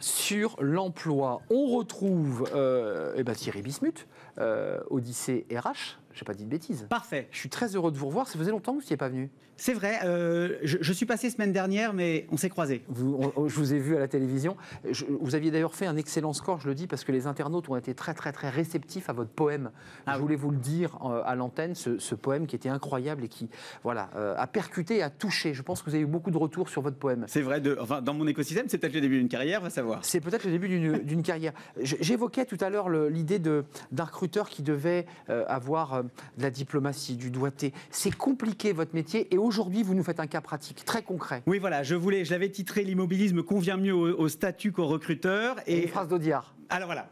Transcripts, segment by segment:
sur l'emploi. On retrouve euh, eh ben, Thierry Bismuth, euh, Odyssée RH, n'ai pas dit de bêtises. Parfait. Je suis très heureux de vous revoir. Ça faisait longtemps que vous n'y pas venu. C'est vrai. Euh, je, suis passé semaine dernière, mais on s'est croisés. je vous ai vu à la télévision. vous aviez d'ailleurs fait un excellent score, je le dis, parce que les internautes ont été très, très, très réceptifs à votre poème. Ah je voulais vous le dire euh, à l'antenne, ce, poème qui était incroyable et qui, voilà, euh, a percuté, a touché. Je pense que vous avez eu beaucoup de retours sur votre poème. C'est vrai. De, enfin, dans mon écosystème, c'est peut-être le début d'une carrière, on va savoir. C'est peut-être le début d'une carrière. J'évoquais tout à l'heure l'idée d'un recruteur qui devait avoir euh, de la diplomatie, du doigté. C'est compliqué votre métier et aujourd'hui vous nous faites un cas pratique, très concret. Oui, voilà, je voulais, je l'avais titré l'immobilisme convient mieux au, statut qu'au recruteur. Et, une phrase d'Audiard. Alors voilà,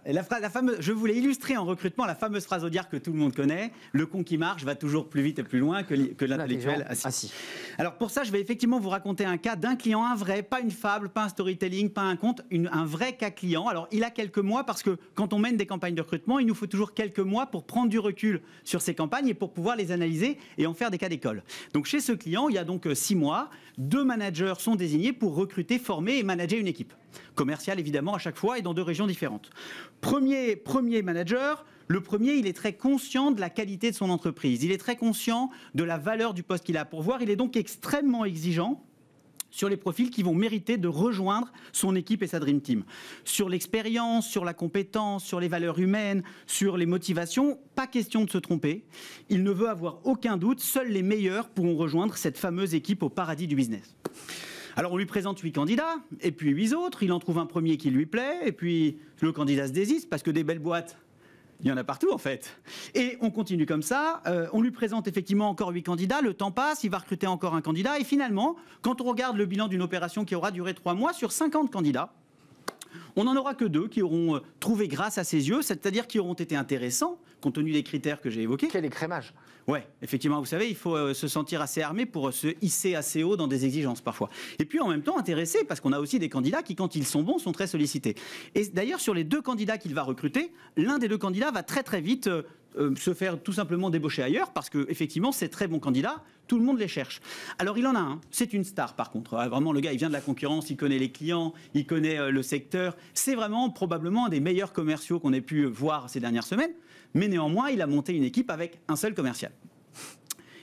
je voulais illustrer en recrutement la fameuse phrase odière que tout le monde connaît le con qui marche va toujours plus vite et plus loin que, l'intellectuel assis. Ah, Alors pour ça, je vais effectivement vous raconter un cas d'un client, un vrai, pas une fable, pas un storytelling, pas un conte, un vrai cas client. Alors il a quelques mois parce que quand on mène des campagnes de recrutement, il nous faut toujours quelques mois pour prendre du recul sur ces campagnes et pour pouvoir les analyser et en faire des cas d'école. Donc chez ce client, il y a donc euh, six mois, deux managers sont désignés pour recruter, former et manager une équipe commercial évidemment à chaque fois et dans deux régions différentes. Premier, premier manager, le premier, il est très conscient de la qualité de son entreprise, il est très conscient de la valeur du poste qu'il a à voir. il est donc extrêmement exigeant sur les profils qui vont mériter de rejoindre son équipe et sa Dream Team. Sur l'expérience, sur la compétence, sur les valeurs humaines, sur les motivations, pas question de se tromper. Il ne veut avoir aucun doute, seuls les meilleurs pourront rejoindre cette fameuse équipe au paradis du business. Alors on lui présente huit candidats, et puis huit autres, il en trouve un premier qui lui plaît, et puis le candidat se désiste parce que des belles boîtes, il y en a partout en fait. Et on continue comme ça, euh, on lui présente effectivement encore huit candidats, le temps passe, il va recruter encore un candidat, et finalement, quand on regarde le bilan d'une opération qui aura duré trois mois, sur 50 candidats, on n'en aura que deux qui auront euh, trouvé grâce à ses yeux, c'est-à-dire qui auront été intéressants, compte tenu des critères que j'ai évoqués. Quel écrémage oui, effectivement, vous savez, il faut euh, se sentir assez armé pour euh, se hisser assez haut dans des exigences parfois. Et puis en même temps, intéressé, parce qu'on a aussi des candidats qui, quand ils sont bons, sont très sollicités. Et d'ailleurs, sur les deux candidats qu'il va recruter, l'un des deux candidats va très très vite euh, se faire tout simplement débaucher ailleurs parce que effectivement c'est très bon candidat, tout le monde les cherche. Alors il en a un, c'est une star par contre. Ah, vraiment le gars, il vient de la concurrence, il connaît les clients, il connaît euh, le secteur. C'est vraiment probablement un des meilleurs commerciaux qu'on ait pu voir ces dernières semaines. Mais néanmoins, il a monté une équipe avec un seul commercial.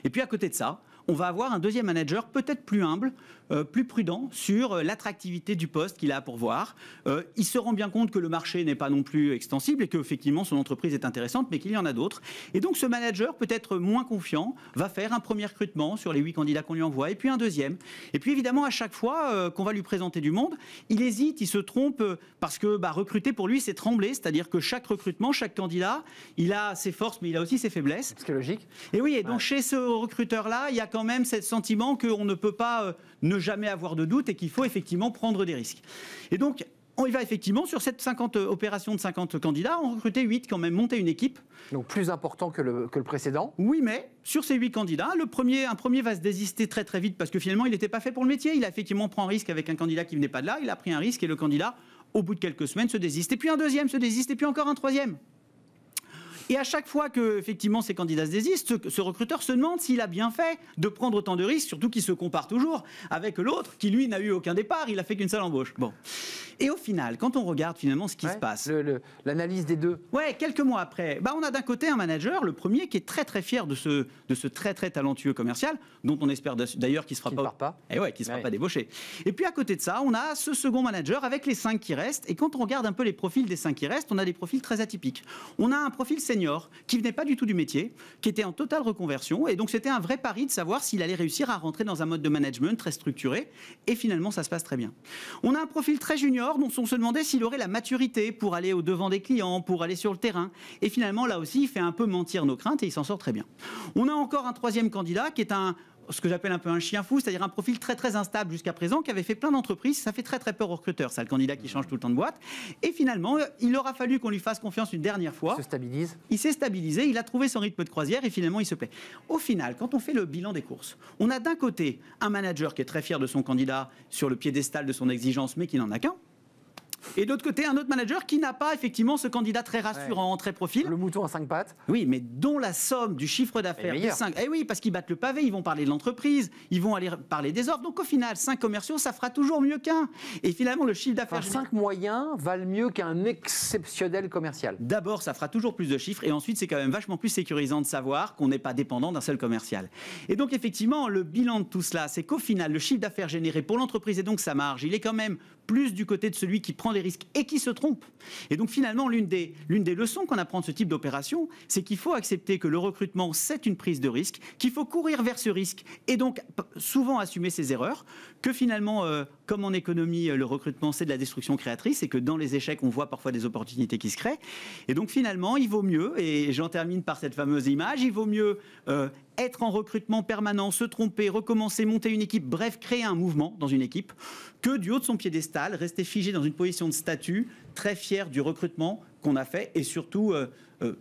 Et puis à côté de ça, on va avoir un deuxième manager peut-être plus humble, euh, plus prudent sur euh, l'attractivité du poste qu'il a à pourvoir. Euh, il se rend bien compte que le marché n'est pas non plus extensible et qu'effectivement son entreprise est intéressante, mais qu'il y en a d'autres. Et donc ce manager, peut-être moins confiant, va faire un premier recrutement sur les huit candidats qu'on lui envoie, et puis un deuxième. Et puis évidemment, à chaque fois qu'on va lui présenter du monde, il hésite, il se trompe, parce que bah, recruter pour lui, c'est trembler, c'est-à-dire que chaque recrutement, chaque candidat, il a ses forces, mais il a aussi ses faiblesses. C'est logique. Et oui, et donc chez ce recruteur-là, il y a quand même ce sentiment qu'on ne peut pas ne jamais avoir de doute et qu'il faut effectivement prendre des risques. Et donc, on y va effectivement sur cette 50 euh, opération de 50 candidats, on recrutait 8 quand même, monté une équipe. Donc plus important que le, précédent. Oui, mais sur ces 8 candidats, le premier, un premier va se désister très très vite parce que finalement il n'était pas fait pour le métier. Il a effectivement pris un risque avec un candidat qui venait pas de là, il a pris un risque et le candidat, au bout de quelques semaines, se désiste. Et puis un deuxième se désiste et puis encore un troisième. Et à chaque fois que, effectivement, ces candidats se désistent, ce, recruteur se demande s'il a bien fait de prendre autant de risques, surtout qu'il se compare toujours avec l'autre qui, lui, n'a eu aucun départ, il a fait qu'une seule embauche. Bon. Et au final, quand on regarde finalement ce qui se passe. L'analyse des deux. Ouais, quelques mois après, bah on a d'un côté un manager, le premier, qui est très très fier de ce, de ce très très talentueux commercial, dont on espère d'ailleurs qu'il ne sera pas. Et eh ouais, qui sera pas débauché. Et puis à côté de ça, on a ce second manager avec les cinq qui restent. Et quand on regarde un peu les profils des cinq qui restent, on a des profils très atypiques. On a un profil senior qui venait pas du tout du métier, qui était en totale reconversion. Et donc c'était un vrai pari de savoir s'il allait réussir à rentrer dans un mode de management très structuré. Et finalement, ça se passe très bien. On a un profil très junior dont on se demandait s'il aurait la maturité pour aller au devant des clients, pour aller sur le terrain. Et finalement, là aussi, il fait un peu mentir nos craintes et il s'en sort très bien. On a encore un troisième candidat qui est un ce que j'appelle un peu un chien fou, c'est-à-dire un profil très très instable jusqu'à présent, qui avait fait plein d'entreprises. Ça fait très très peur aux recruteurs, ça, le candidat qui change tout le temps de boîte. Et finalement, il aura fallu qu'on lui fasse confiance une dernière fois. Il se stabilise. Il s'est stabilisé, il a trouvé son rythme de croisière et finalement il se plaît. Au final, quand on fait le bilan des courses, on a d'un côté un manager qui est très fier de son candidat sur le piédestal de son exigence, mais qui n'en a qu'un. Et d'autre côté, un autre manager qui n'a pas effectivement ce candidat très rassurant, très profil. Le mouton à cinq pattes. Oui, mais dont la somme du chiffre d'affaires est 5. Eh oui, parce qu'ils battent le pavé, ils vont parler de l'entreprise, ils vont aller parler des offres. Donc au final, cinq commerciaux, ça fera toujours mieux qu'un. Et finalement, le chiffre d'affaires. cinq moyens valent mieux qu'un exceptionnel commercial. D'abord, ça fera toujours plus de chiffres. Et ensuite, c'est quand même vachement plus sécurisant de savoir qu'on n'est pas dépendant d'un seul commercial. Et donc, effectivement, le bilan de tout cela, c'est qu'au final, le chiffre d'affaires généré pour l'entreprise et donc sa marge, il est quand même plus du côté de celui qui prend des risques et qui se trompent. Et donc finalement, l'une des, l'une des leçons qu'on apprend de ce type d'opération, c'est qu'il faut accepter que le recrutement, c'est une prise de risque, qu'il faut courir vers ce risque et donc souvent assumer ses erreurs, que finalement, euh, comme en économie, euh, le recrutement, c'est de la destruction créatrice et que dans les échecs, on voit parfois des opportunités qui se créent. Et donc finalement, il vaut mieux, et j'en termine par cette fameuse image, il vaut mieux euh, être en recrutement permanent, se tromper, recommencer, monter une équipe, bref, créer un mouvement dans une équipe, que du haut de son piédestal, rester figé dans une position de statut, très fier du recrutement qu'on a fait et surtout euh, euh,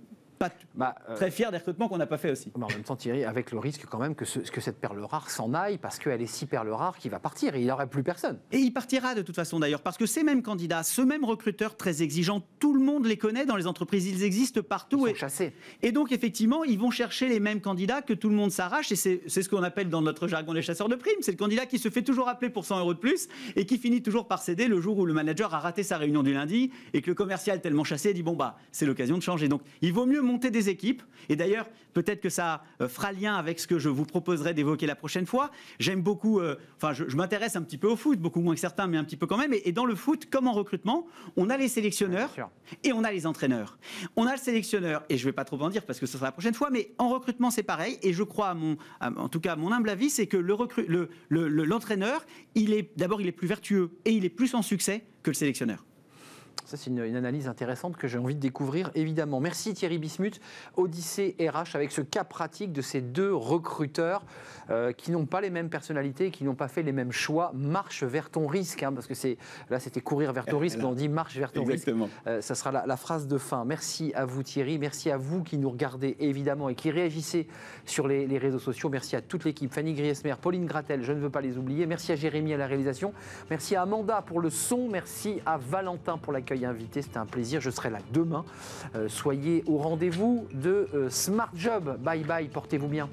bah, euh, très fier des recrutements qu'on n'a pas fait aussi. Mais en même temps, avec le risque quand même que, ce, que cette perle rare s'en aille parce qu'elle est si perle rare qu'il va partir et il n'y aurait plus personne. Et il partira de toute façon d'ailleurs parce que ces mêmes candidats, ce même recruteur très exigeant, tout le monde les connaît dans les entreprises, ils existent partout. et, chassés. Et donc effectivement, ils vont chercher les mêmes candidats que tout le monde s'arrache et c'est ce qu'on appelle dans notre jargon les chasseurs de primes. C'est le candidat qui se fait toujours appeler pour 100 euros de plus et qui finit toujours par céder le jour où le manager a raté sa réunion du lundi et que le commercial tellement chassé dit bon bah c'est l'occasion de changer. Donc il vaut mieux monter des équipes. Et d'ailleurs, peut-être que ça euh, fera lien avec ce que je vous proposerai d'évoquer la prochaine fois. J'aime beaucoup, euh, enfin, je, m'intéresse un petit peu au foot, beaucoup moins que certains, mais un petit peu quand même. Et, dans le foot, comme en recrutement, on a les sélectionneurs et on a les entraîneurs. On a le sélectionneur, et je ne vais pas trop en dire parce que ce sera la prochaine fois, mais en recrutement, c'est pareil. Et je crois, en tout cas, mon humble avis, c'est que l'entraîneur, le, le, il est d'abord, il est plus vertueux et il est plus en succès que le sélectionneur. Ça, c'est une, analyse intéressante que j'ai envie de découvrir, évidemment. Merci Thierry Bismuth, Odyssée RH, avec ce cas pratique de ces deux recruteurs euh, qui n'ont pas les mêmes personnalités, qui n'ont pas fait les mêmes choix. Marche vers ton risque, hein, parce que c'est là, c'était courir vers ton risque, on dit marche vers ton risque. Exactement. Euh, ça sera la, phrase de fin. Merci à vous Thierry, merci à vous qui nous regardez, évidemment, et qui réagissez sur les, réseaux sociaux. Merci à toute l'équipe, Fanny Griesmer, Pauline Gratel, je ne veux pas les oublier. Merci à Jérémy à la réalisation. Merci à Amanda pour le son. Merci à Valentin pour l'accueil invité. C'était un plaisir. Je serai là demain. Euh, soyez au rendez-vous de euh, Smart Job. Bye bye. Portez-vous bien.